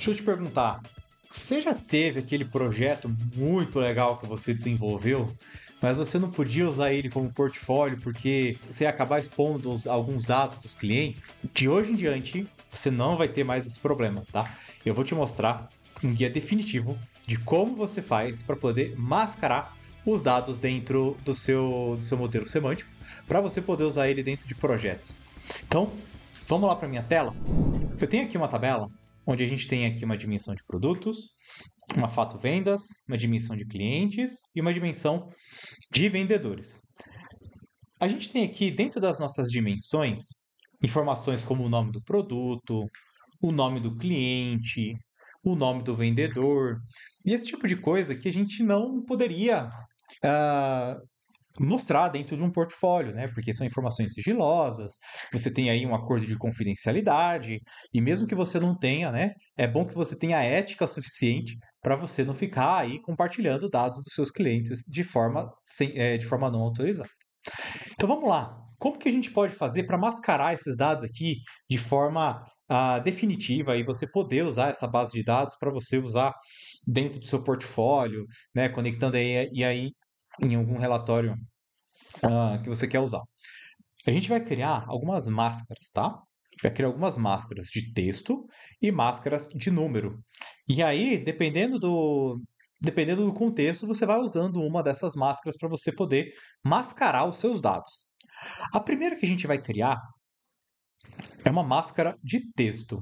Deixa eu te perguntar, você já teve aquele projeto muito legal que você desenvolveu, mas você não podia usar ele como portfólio porque você ia acabar expondo os, alguns dados dos clientes? De hoje em diante, você não vai ter mais esse problema, tá? Eu vou te mostrar um guia definitivo de como você faz para poder mascarar os dados dentro do seu, do seu modelo semântico para você poder usar ele dentro de projetos. Então, vamos lá para minha tela. Eu tenho aqui uma tabela onde a gente tem aqui uma dimensão de produtos, uma fato vendas, uma dimensão de clientes e uma dimensão de vendedores. A gente tem aqui dentro das nossas dimensões informações como o nome do produto, o nome do cliente, o nome do vendedor e esse tipo de coisa que a gente não poderia uh, mostrar dentro de um portfólio, né? Porque são informações sigilosas, você tem aí um acordo de confidencialidade, e mesmo que você não tenha, né? É bom que você tenha ética suficiente para você não ficar aí compartilhando dados dos seus clientes de forma, sem, é, de forma não autorizada. Então vamos lá. Como que a gente pode fazer para mascarar esses dados aqui de forma ah, definitiva e você poder usar essa base de dados para você usar dentro do seu portfólio, né? Conectando aí, e aí em algum relatório uh, que você quer usar. A gente vai criar algumas máscaras, tá? A gente vai criar algumas máscaras de texto e máscaras de número. E aí, dependendo do, dependendo do contexto, você vai usando uma dessas máscaras para você poder mascarar os seus dados. A primeira que a gente vai criar é uma máscara de texto.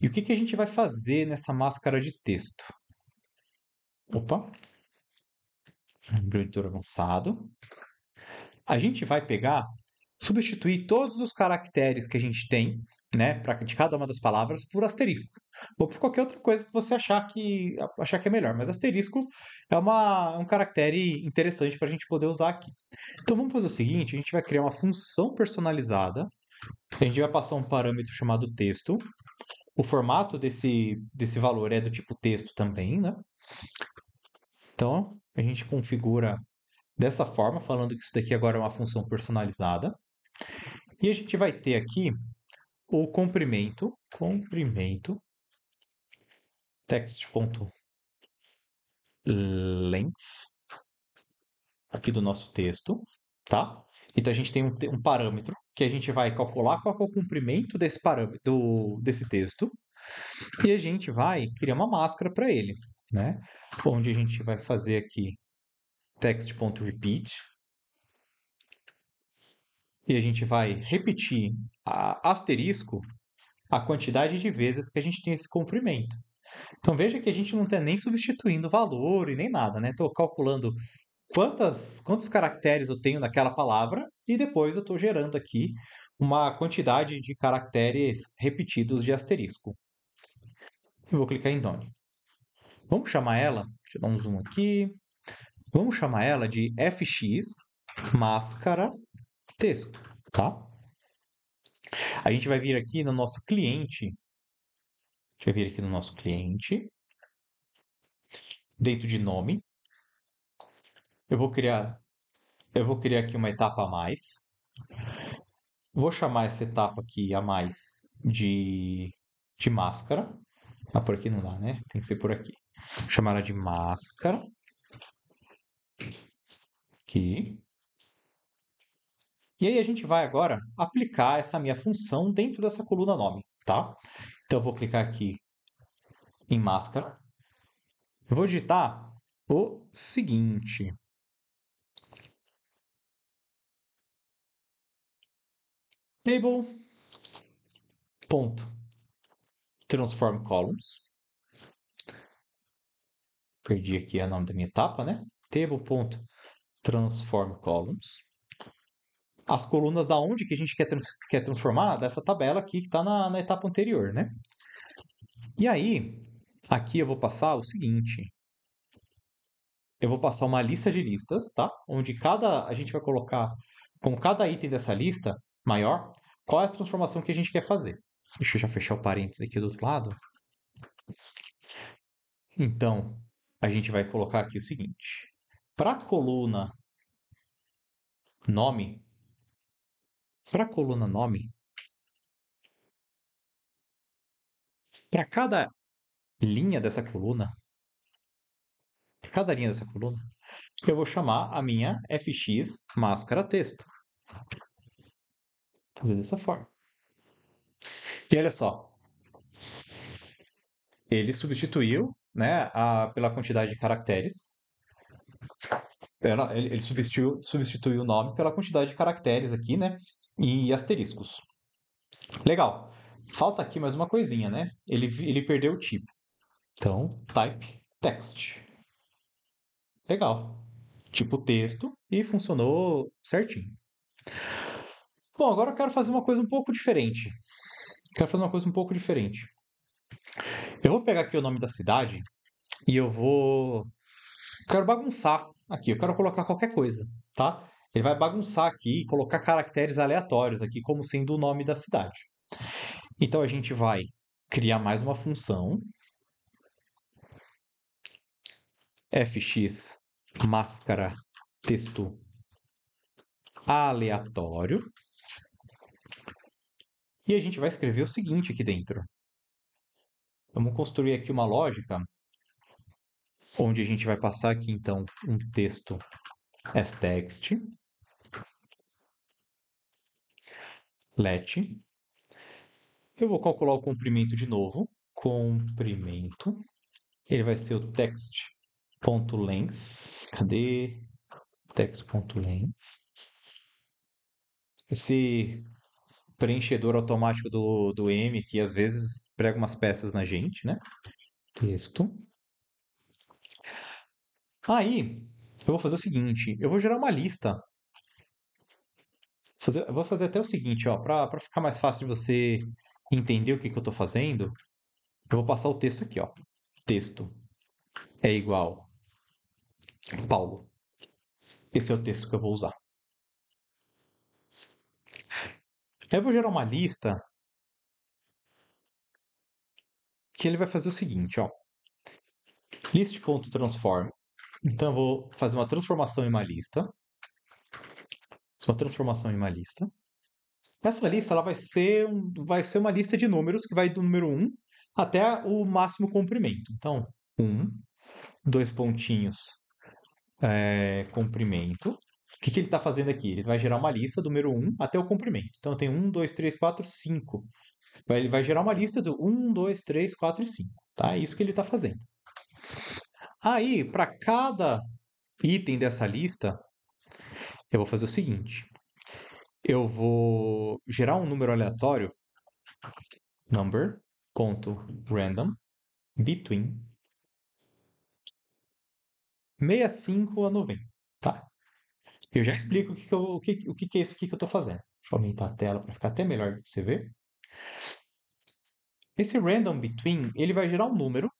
E o que, que a gente vai fazer nessa máscara de texto? Opa, empreendedor avançado, a gente vai pegar, substituir todos os caracteres que a gente tem, né, para de cada uma das palavras, por asterisco. Ou por qualquer outra coisa que você achar que, achar que é melhor. Mas asterisco é uma, é um caractere interessante para a gente poder usar aqui. Então vamos fazer o seguinte: a gente vai criar uma função personalizada. A gente vai passar um parâmetro chamado texto. O formato desse, desse valor é do tipo texto também, né? Então, a gente configura dessa forma, falando que isso daqui agora é uma função personalizada. E a gente vai ter aqui o comprimento, comprimento, text.length, aqui do nosso texto, tá? Então a gente tem um, um, parâmetro que a gente vai calcular qual é o comprimento desse parâmetro do, desse texto e a gente vai criar uma máscara para ele né? Onde a gente vai fazer aqui text.repeat. E a gente vai repetir a asterisco a quantidade de vezes que a gente tem esse comprimento. Então veja que a gente não está nem substituindo valor e nem nada, né? Estou calculando quantas, quantos caracteres eu tenho naquela palavra e depois eu estou gerando aqui uma quantidade de caracteres repetidos de asterisco. Eu vou clicar em Done. Vamos chamar ela, deixa eu dar um zoom aqui. Vamos chamar ela de fx máscara texto, tá? A gente vai vir aqui no nosso cliente. Deixa eu vir aqui no nosso cliente. Dentro de nome. Eu vou criar eu vou criar aqui uma etapa a mais. Vou chamar essa etapa aqui a mais de, de máscara. Ah, por aqui não dá, né? Tem que ser por aqui chamar de máscara. Aqui. E aí a gente vai agora aplicar essa minha função dentro dessa coluna nome, tá? Então eu vou clicar aqui em máscara. Eu vou digitar o seguinte. Table ponto transform columns perdi aqui o nome da minha etapa, né? Table.transformColumns. columns. As colunas da onde que a gente quer, trans, quer transformar? Dessa tabela aqui que está na, na etapa anterior, né? E aí, aqui eu vou passar o seguinte. Eu vou passar uma lista de listas, tá? Onde cada a gente vai colocar com cada item dessa lista maior, qual é a transformação que a gente quer fazer. Deixa eu já fechar o parênteses aqui do outro lado. Então, a gente vai colocar aqui o seguinte. Para a coluna nome, para a coluna nome, para cada linha dessa coluna, para cada linha dessa coluna, eu vou chamar a minha fx máscara texto. Fazer dessa forma. E olha só. Ele substituiu né, a, pela quantidade de caracteres. Ele, ele substituiu, substituiu o nome pela quantidade de caracteres aqui, né? E asteriscos. Legal. Falta aqui mais uma coisinha, né? Ele, ele perdeu o tipo. Então, type text. Legal. Tipo texto e funcionou certinho. Bom, agora eu quero fazer uma coisa um pouco diferente. Quero fazer uma coisa um pouco diferente. Eu vou pegar aqui o nome da cidade e eu vou. Quero bagunçar aqui, eu quero colocar qualquer coisa, tá? Ele vai bagunçar aqui e colocar caracteres aleatórios aqui como sendo o nome da cidade. Então a gente vai criar mais uma função fx máscara texto aleatório e a gente vai escrever o seguinte aqui dentro. Vamos construir aqui uma lógica onde a gente vai passar aqui então um texto s-text let. Eu vou calcular o comprimento de novo. Comprimento. Ele vai ser o text.length. Cadê? Text.length. Esse preenchedor automático do, do M, que às vezes prega umas peças na gente, né? Texto. Aí, eu vou fazer o seguinte, eu vou gerar uma lista. Fazer, eu vou fazer até o seguinte, ó, para ficar mais fácil de você entender o que, que eu estou fazendo, eu vou passar o texto aqui, ó. Texto é igual Paulo. Esse é o texto que eu vou usar. eu vou gerar uma lista que ele vai fazer o seguinte, ó. List.transform. Então eu vou fazer uma transformação em uma lista. Uma transformação em uma lista. Essa lista ela vai, ser, vai ser uma lista de números que vai do número 1 até o máximo comprimento. Então, 1, dois pontinhos, é, comprimento, que, que ele está fazendo aqui? Ele vai gerar uma lista do número 1 até o comprimento. Então tem 1, 2, 3, 4, 5. Ele vai gerar uma lista do 1, 2, 3, 4 e 5. Tá? É isso que ele está fazendo. Aí, para cada item dessa lista, eu vou fazer o seguinte. Eu vou gerar um número aleatório, number.random, between 65 a 90. Tá, eu já explico o que, que, eu, o que, o que, que é isso aqui que eu estou fazendo. Deixa eu aumentar a tela para ficar até melhor você ver. Esse random between, ele vai gerar um número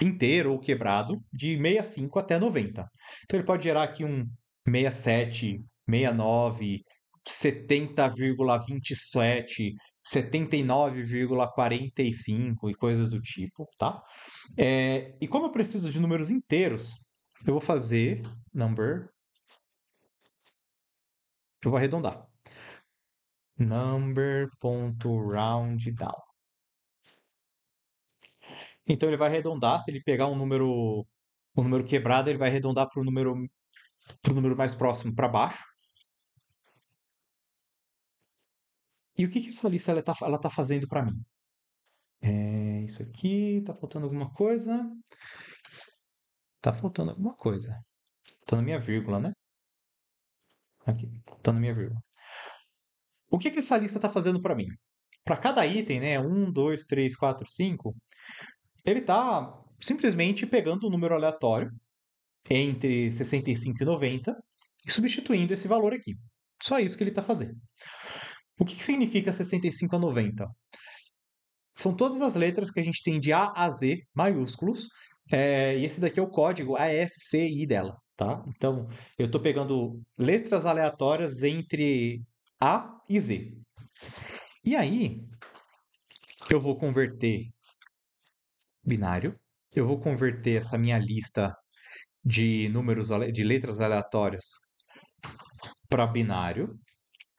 inteiro ou quebrado de 65 até 90. Então ele pode gerar aqui um 67, 69, 70,27, 79,45 e coisas do tipo, tá? É, e como eu preciso de números inteiros, eu vou fazer number eu vou arredondar. Number.roundDown. Então ele vai arredondar, se ele pegar um número um número quebrado, ele vai arredondar para o número pro número mais próximo para baixo. E o que, que essa lista ela está ela tá fazendo para mim? É isso aqui, tá faltando alguma coisa? Tá faltando alguma coisa. Tá na minha vírgula, né? Aqui, tá na minha vírgula. O que, que essa lista está fazendo para mim? Para cada item, né? 1, 2, 3, 4, 5, ele está simplesmente pegando um número aleatório entre 65 e 90 e substituindo esse valor aqui. Só isso que ele está fazendo. O que, que significa 65 a 90? São todas as letras que a gente tem de A a Z maiúsculos é, e esse daqui é o código ASCI dela, tá? Então, eu estou pegando letras aleatórias entre A e Z. E aí, eu vou converter binário, eu vou converter essa minha lista de números de letras aleatórias para binário,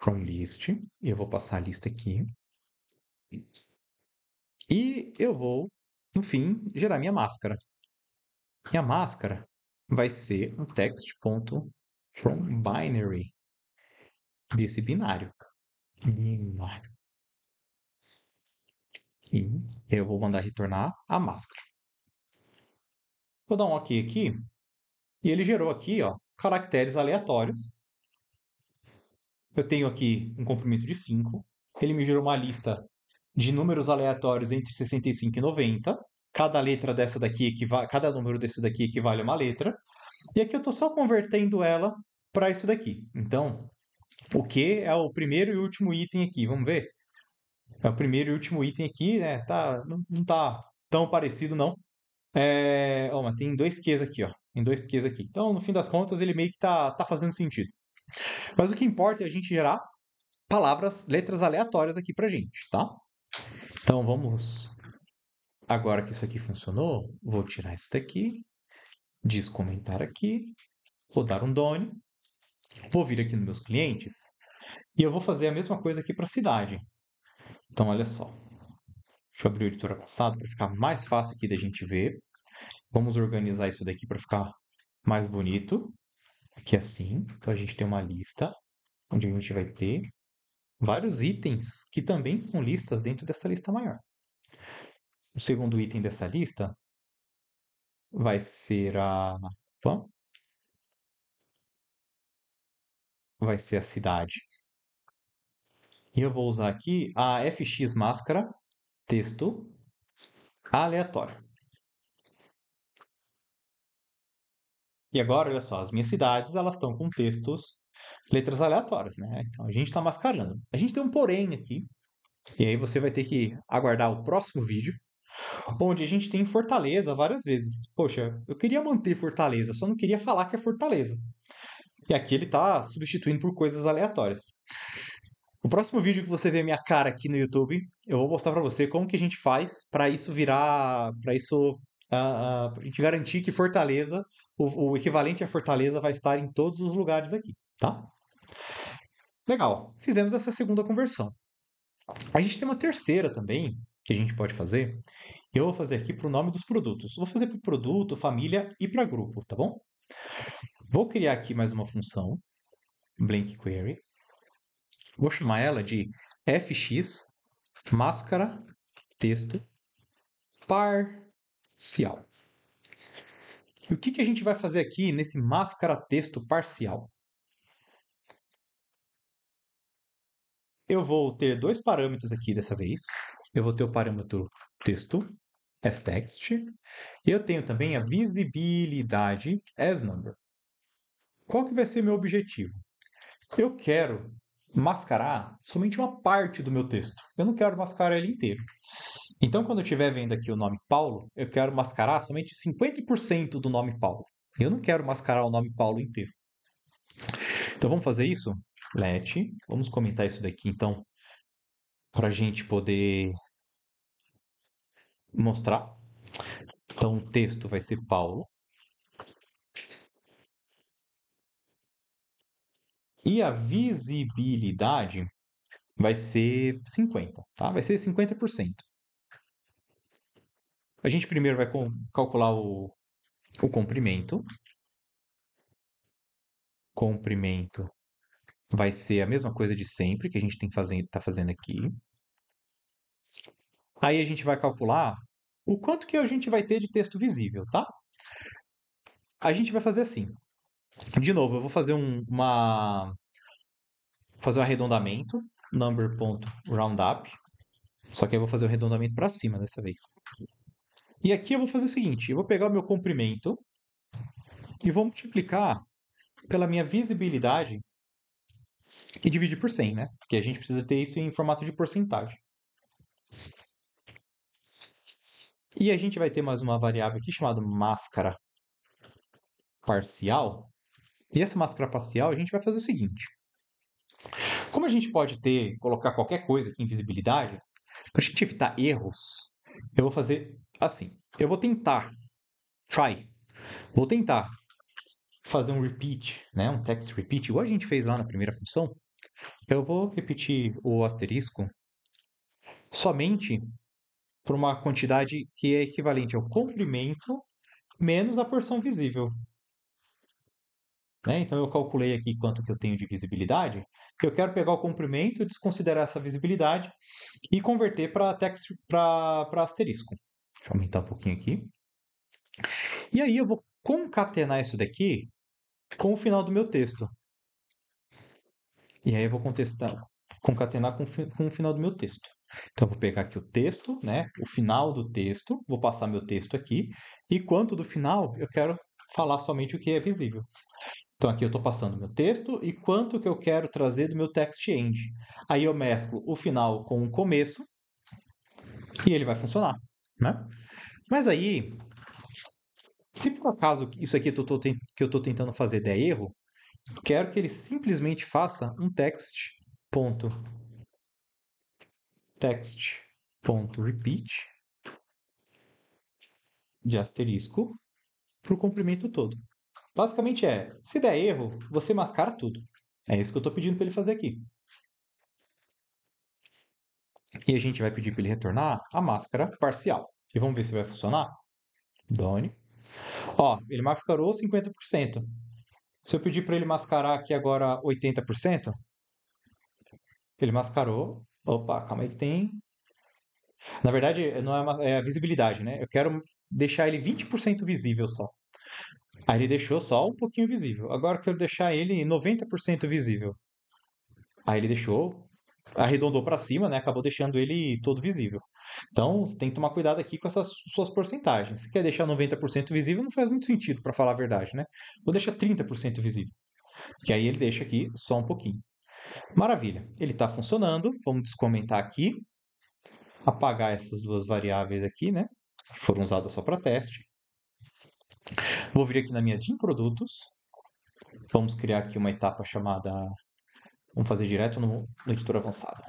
from list, e eu vou passar a lista aqui. E eu vou, no fim, gerar minha máscara. E a máscara vai ser um text.fromBinary desse binário. Binário. E eu vou mandar retornar a máscara. Vou dar um OK aqui. E ele gerou aqui ó, caracteres aleatórios. Eu tenho aqui um comprimento de 5. Ele me gerou uma lista de números aleatórios entre 65 e 90. Cada letra dessa daqui, equivale, cada número desse daqui equivale a uma letra. E aqui eu estou só convertendo ela para isso daqui. Então, o que é o primeiro e último item aqui? Vamos ver. É o primeiro e último item aqui, né? Tá, não, não tá tão parecido, não. É, ó, mas tem dois Qs aqui, ó. Tem dois Qs aqui. Então, no fim das contas, ele meio que tá, tá fazendo sentido. Mas o que importa é a gente gerar palavras, letras aleatórias aqui pra gente, tá? Então, vamos Agora que isso aqui funcionou, vou tirar isso daqui, descomentar aqui, vou dar um done, vou vir aqui nos meus clientes e eu vou fazer a mesma coisa aqui para a cidade. Então, olha só. Deixa eu abrir o editor passado para ficar mais fácil aqui da gente ver. Vamos organizar isso daqui para ficar mais bonito. Aqui é assim. Então, a gente tem uma lista onde a gente vai ter vários itens que também são listas dentro dessa lista maior. O segundo item dessa lista vai ser a. Vai ser a cidade. E eu vou usar aqui a FX máscara, texto, aleatório. E agora, olha só, as minhas cidades, elas estão com textos, letras aleatórias, né? Então, a gente está mascarando. A gente tem um porém aqui, e aí você vai ter que aguardar o próximo vídeo Onde a gente tem Fortaleza várias vezes. Poxa, eu queria manter Fortaleza, só não queria falar que é Fortaleza. E aqui ele está substituindo por coisas aleatórias. O próximo vídeo que você vê minha cara aqui no YouTube, eu vou mostrar para você como que a gente faz para isso virar, para isso a uh, ah, pra gente garantir que Fortaleza, o, o, equivalente a Fortaleza vai estar em todos os lugares aqui, tá? Legal. Fizemos essa segunda conversão. A gente tem uma terceira também, que a gente pode fazer, eu vou fazer aqui para o nome dos produtos. Vou fazer para produto, família e para grupo, tá bom? Vou criar aqui mais uma função, blank Query. Vou chamar ela de fx máscara texto parcial. E o que, que a gente vai fazer aqui nesse máscara texto parcial? Eu vou ter dois parâmetros aqui dessa vez eu vou ter o parâmetro texto, as text, e eu tenho também a visibilidade as number. Qual que vai ser meu objetivo? Eu quero mascarar somente uma parte do meu texto. Eu não quero mascarar ele inteiro. Então, quando eu estiver vendo aqui o nome Paulo, eu quero mascarar somente 50% do nome Paulo. Eu não quero mascarar o nome Paulo inteiro. Então, vamos fazer isso? Let. Vamos comentar isso daqui, então, para a gente poder mostrar. Então, o texto vai ser Paulo. E a visibilidade vai ser 50, tá? Vai ser 50%. A gente primeiro vai calcular o, o comprimento. Comprimento vai ser a mesma coisa de sempre que a gente tem fazendo, tá fazendo aqui. Aí a gente vai calcular o quanto que a gente vai ter de texto visível, tá? A gente vai fazer assim. De novo, eu vou fazer um, uma fazer um arredondamento, number.roundup. Só que eu vou fazer o um arredondamento para cima dessa vez. E aqui eu vou fazer o seguinte, eu vou pegar o meu comprimento e vou multiplicar pela minha visibilidade e dividir por 100, né? Porque a gente precisa ter isso em formato de porcentagem. E a gente vai ter mais uma variável aqui chamada máscara parcial. E essa máscara parcial a gente vai fazer o seguinte. Como a gente pode ter, colocar qualquer coisa aqui em visibilidade, para a gente evitar erros, eu vou fazer assim. Eu vou tentar, try, vou tentar fazer um repeat, né? um text repeat, igual a gente fez lá na primeira função. Eu vou repetir o asterisco somente por uma quantidade que é equivalente ao comprimento menos a porção visível. Né? Então eu calculei aqui quanto que eu tenho de visibilidade. Eu quero pegar o comprimento, desconsiderar essa visibilidade e converter para asterisco. Deixa eu aumentar um pouquinho aqui. E aí eu vou concatenar isso daqui com o final do meu texto. E aí eu vou contestar, concatenar com, com o final do meu texto. Então, vou pegar aqui o texto, né? O final do texto, vou passar meu texto aqui. E quanto do final, eu quero falar somente o que é visível. Então, aqui eu estou passando meu texto e quanto que eu quero trazer do meu text end. Aí eu mesclo o final com o começo e ele vai funcionar, né? Mas aí, se por acaso isso aqui que eu estou tentando fazer der erro, quero que ele simplesmente faça um text ponto text.repeat de asterisco para o comprimento todo. Basicamente é, se der erro, você mascara tudo. É isso que eu estou pedindo para ele fazer aqui. E a gente vai pedir para ele retornar a máscara parcial. E vamos ver se vai funcionar? Done. Ó, ele mascarou 50%. Se eu pedir para ele mascarar aqui agora 80%, ele mascarou Opa, calma aí que tem. Na verdade, não é, uma, é a visibilidade, né? Eu quero deixar ele 20% visível só. Aí ele deixou só um pouquinho visível. Agora eu quero deixar ele 90% visível. Aí ele deixou, arredondou para cima, né? Acabou deixando ele todo visível. Então, você tem que tomar cuidado aqui com essas suas porcentagens. Se quer deixar 90% visível, não faz muito sentido, para falar a verdade, né? Vou deixar 30% visível. Que aí ele deixa aqui só um pouquinho. Maravilha, ele está funcionando. Vamos descomentar aqui, apagar essas duas variáveis aqui, né? Que foram usadas só para teste. Vou vir aqui na minha din Produtos. Vamos criar aqui uma etapa chamada... Vamos fazer direto no, no editor avançado.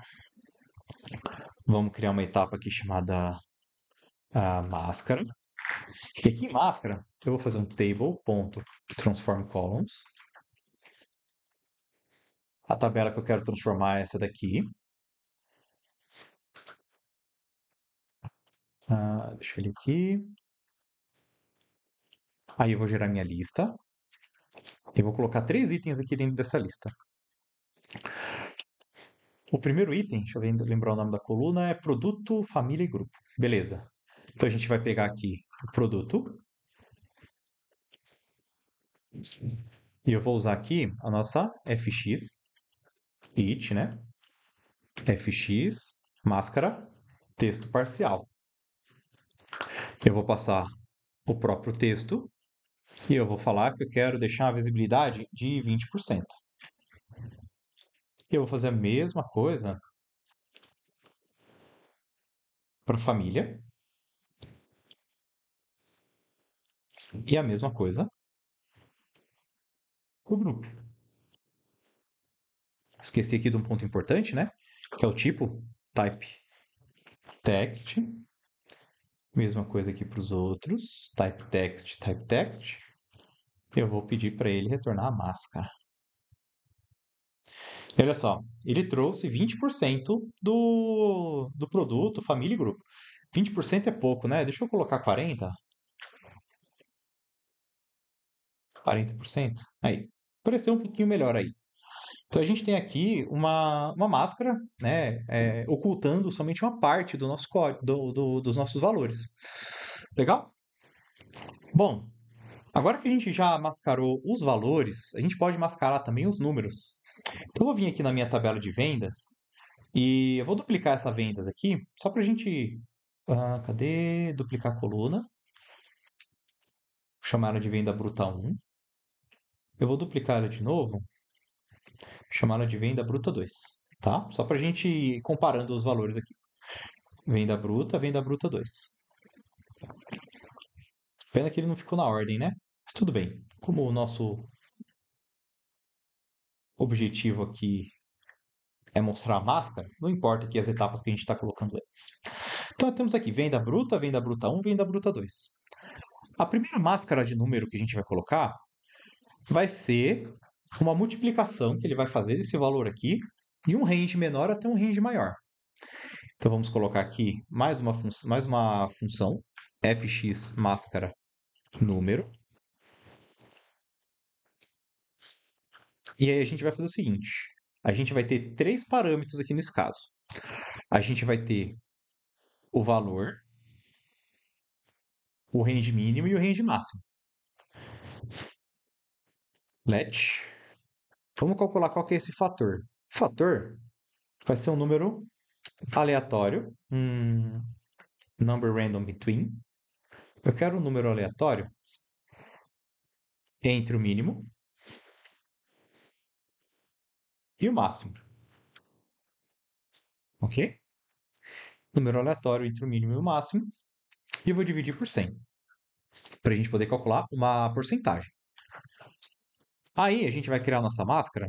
Vamos criar uma etapa aqui chamada a máscara. E aqui em máscara, eu vou fazer um table.transformColumns a tabela que eu quero transformar é essa daqui. Ah, deixa ele aqui. Aí eu vou gerar minha lista. Eu vou colocar três itens aqui dentro dessa lista. O primeiro item, deixa eu lembrar o nome da coluna, é produto, família e grupo. Beleza. Então a gente vai pegar aqui o produto. E eu vou usar aqui a nossa FX it, né? fx, máscara, texto parcial. Eu vou passar o próprio texto e eu vou falar que eu quero deixar a visibilidade de 20%. Eu vou fazer a mesma coisa para família. E a mesma coisa para o grupo esqueci aqui de um ponto importante, né? Que é o tipo type text. Mesma coisa aqui para os outros. Type text, type text. Eu vou pedir para ele retornar a máscara. Olha só, ele trouxe 20% do, do produto, família e grupo. 20% é pouco, né? Deixa eu colocar 40%. 40%. Aí, pareceu um pouquinho melhor aí. Então a gente tem aqui uma, uma máscara, né, é, ocultando somente uma parte do nosso do, do, dos nossos valores. Legal? Bom, agora que a gente já mascarou os valores, a gente pode mascarar também os números. Então eu vou vir aqui na minha tabela de vendas e eu vou duplicar essa vendas aqui, só para a gente... Ah, cadê? Duplicar a coluna. Vou chamar ela de venda bruta 1. Eu vou duplicar ela de novo chamaram de venda bruta 2, tá? Só para a gente ir comparando os valores aqui. Venda bruta, venda bruta 2. Pena que ele não ficou na ordem, né? Mas tudo bem. Como o nosso objetivo aqui é mostrar a máscara, não importa aqui as etapas que a gente está colocando antes. Então, temos aqui venda bruta, venda bruta 1, venda bruta 2. A primeira máscara de número que a gente vai colocar vai ser uma multiplicação que ele vai fazer desse valor aqui de um range menor até um range maior. Então vamos colocar aqui mais uma, fun mais uma função fx máscara número. E aí a gente vai fazer o seguinte: a gente vai ter três parâmetros aqui nesse caso. A gente vai ter o valor, o range mínimo e o range máximo. Let Vamos calcular qual que é esse fator. Fator vai ser um número aleatório, um number random between. Eu quero um número aleatório entre o mínimo e o máximo. Ok? Número aleatório entre o mínimo e o máximo. E eu vou dividir por 100. Para a gente poder calcular uma porcentagem. Aí a gente vai criar nossa máscara.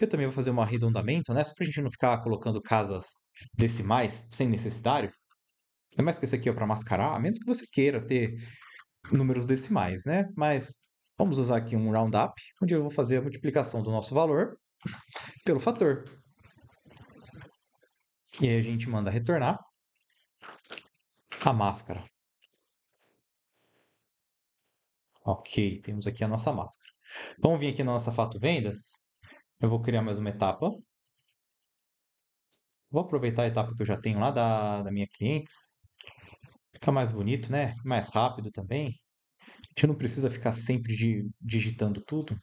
Eu também vou fazer um arredondamento, né? Só pra gente não ficar colocando casas decimais sem necessidade. Ainda mais que isso aqui é para mascarar, a menos que você queira ter números decimais, né? Mas vamos usar aqui um roundup, onde eu vou fazer a multiplicação do nosso valor pelo fator. E aí a gente manda retornar a máscara. Ok, temos aqui a nossa máscara. Vamos vir aqui na nossa Fato Vendas. Eu vou criar mais uma etapa. Vou aproveitar a etapa que eu já tenho lá da, da minha clientes. Fica mais bonito, né? Mais rápido também. A gente não precisa ficar sempre de, digitando tudo.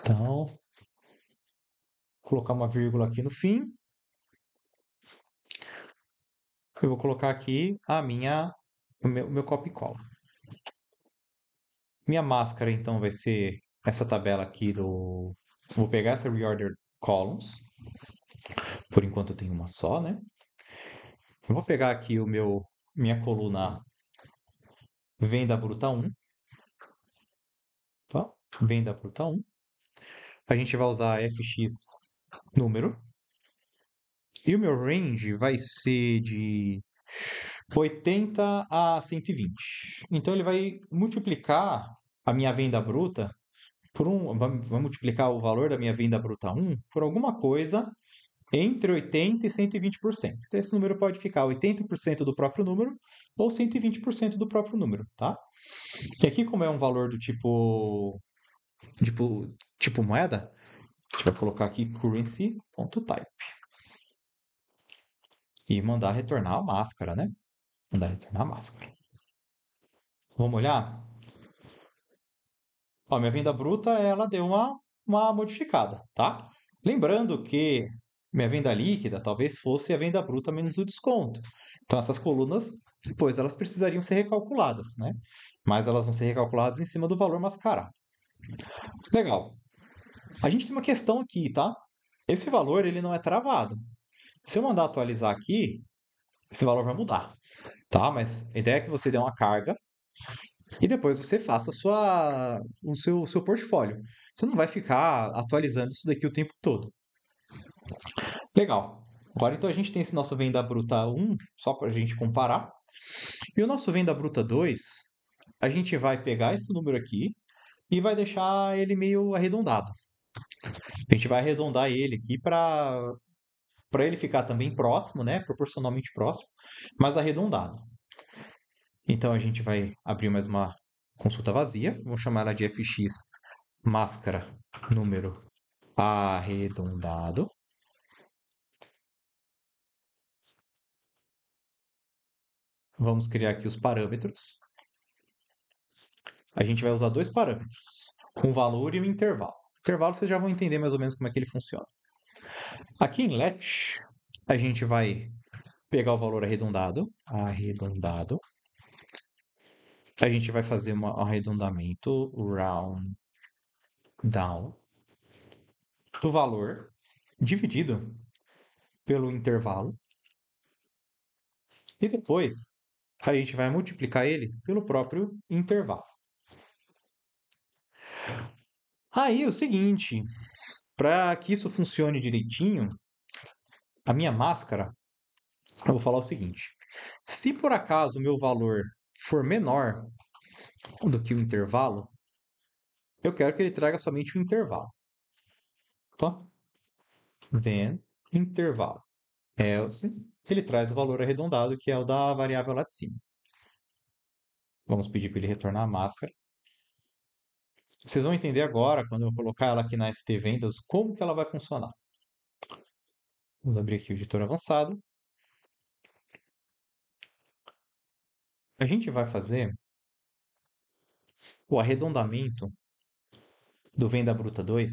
Então, colocar uma vírgula aqui no fim. Eu vou colocar aqui a minha, o meu, meu copy cola. Minha máscara, então, vai ser essa tabela aqui do... Vou pegar essa Reorder Columns. Por enquanto eu tenho uma só, né? Eu vou pegar aqui o meu... Minha coluna Venda Bruta 1. Tá? Venda Bruta 1. A gente vai usar FX número. E o meu range vai ser de 80 a 120. Então ele vai multiplicar a minha venda bruta por um, vai multiplicar o valor da minha venda bruta 1 por alguma coisa entre 80 e 120%. Então esse número pode ficar 80% do próprio número ou 120% do próprio número, tá? Que aqui como é um valor do tipo tipo tipo moeda, a gente vai colocar aqui currency.type e mandar retornar a máscara, né? dá de A máscara. Vamos olhar? Ó, minha venda bruta, ela deu uma, uma modificada, tá? Lembrando que minha venda líquida talvez fosse a venda bruta menos o desconto. Então, essas colunas, depois, elas precisariam ser recalculadas, né? Mas elas vão ser recalculadas em cima do valor mascarado. Legal. A gente tem uma questão aqui, tá? Esse valor, ele não é travado. Se eu mandar atualizar aqui, esse valor vai mudar tá? Mas a ideia é que você dê uma carga e depois você faça sua, o seu, seu portfólio. Você não vai ficar atualizando isso daqui o tempo todo. Legal. Agora então a gente tem esse nosso venda bruta 1, só para a gente comparar. E o nosso venda bruta 2, a gente vai pegar esse número aqui e vai deixar ele meio arredondado. A gente vai arredondar ele aqui para para ele ficar também próximo, né, proporcionalmente próximo, mas arredondado. Então a gente vai abrir mais uma consulta vazia, vou chamar ela de fx máscara número arredondado. Vamos criar aqui os parâmetros. A gente vai usar dois parâmetros, um valor e um intervalo. O intervalo vocês já vão entender mais ou menos como é que ele funciona. Aqui em let, a gente vai pegar o valor arredondado, arredondado. A gente vai fazer um arredondamento round down do valor dividido pelo intervalo. E depois a gente vai multiplicar ele pelo próprio intervalo. Aí é o seguinte, para que isso funcione direitinho, a minha máscara, eu vou falar o seguinte: se por acaso o meu valor for menor do que o intervalo, eu quero que ele traga somente o intervalo. Tá? Then, intervalo. Else, ele traz o valor arredondado, que é o da variável lá de cima. Vamos pedir para ele retornar a máscara. Vocês vão entender agora, quando eu colocar ela aqui na FT Vendas, como que ela vai funcionar. Vamos abrir aqui o editor avançado. A gente vai fazer o arredondamento do Venda Bruta 2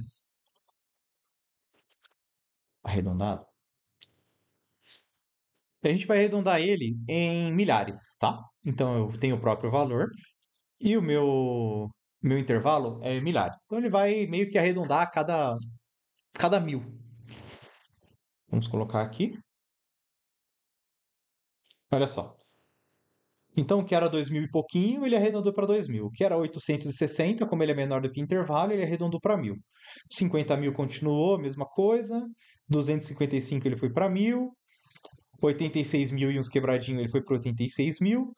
arredondado. A gente vai arredondar ele em milhares, tá? Então eu tenho o próprio valor e o meu meu intervalo é milhares. Então ele vai meio que arredondar a cada, cada mil. Vamos colocar aqui. Olha só. Então, o que era 2000 e pouquinho, ele arredondou para 2000. O que era 860, como ele é menor do que intervalo, ele arredondou para 1000. 50 mil continuou, mesma coisa. 255 ele foi para 1000. 86 mil e uns quebradinhos ele foi para 86 mil.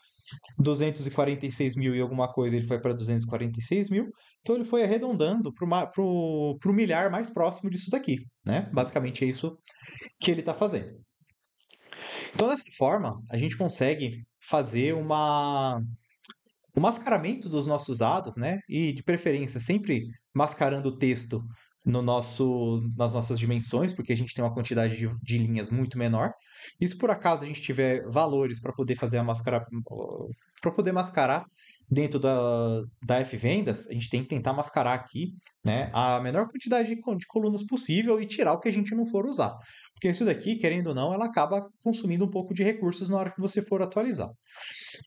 246 mil e alguma coisa, ele foi para 246 mil. Então ele foi arredondando para o milhar mais próximo disso daqui. Né? Basicamente é isso que ele está fazendo. Então, dessa forma, a gente consegue fazer uma, um mascaramento dos nossos dados, né? E de preferência, sempre mascarando o texto no nosso, nas nossas dimensões, porque a gente tem uma quantidade de, de linhas muito menor. E se por acaso a gente tiver valores para poder fazer a máscara, para poder mascarar dentro da, da F-Vendas, a gente tem que tentar mascarar aqui né, a menor quantidade de, de colunas possível e tirar o que a gente não for usar. Porque isso daqui, querendo ou não, ela acaba consumindo um pouco de recursos na hora que você for atualizar.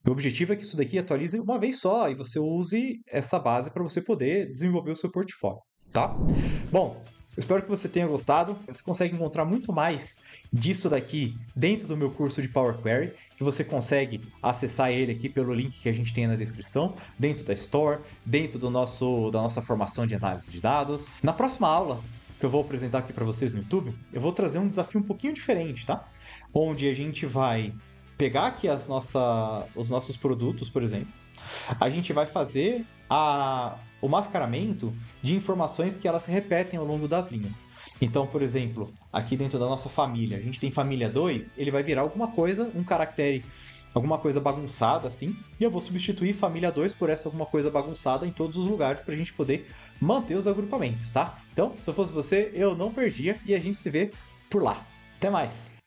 O objetivo é que isso daqui atualize uma vez só e você use essa base para você poder desenvolver o seu portfólio tá? Bom, espero que você tenha gostado. Você consegue encontrar muito mais disso daqui dentro do meu curso de Power Query, que você consegue acessar ele aqui pelo link que a gente tem na descrição, dentro da Store, dentro do nosso da nossa formação de análise de dados. Na próxima aula que eu vou apresentar aqui para vocês no YouTube, eu vou trazer um desafio um pouquinho diferente, tá? Onde a gente vai pegar aqui as nossa, os nossos produtos, por exemplo, a gente vai fazer a o mascaramento de informações que elas se repetem ao longo das linhas. Então, por exemplo, aqui dentro da nossa família, a gente tem família 2, ele vai virar alguma coisa, um caractere, alguma coisa bagunçada assim, e eu vou substituir família 2 por essa alguma coisa bagunçada em todos os lugares para a gente poder manter os agrupamentos, tá? Então, se eu fosse você, eu não perdia e a gente se vê por lá. Até mais!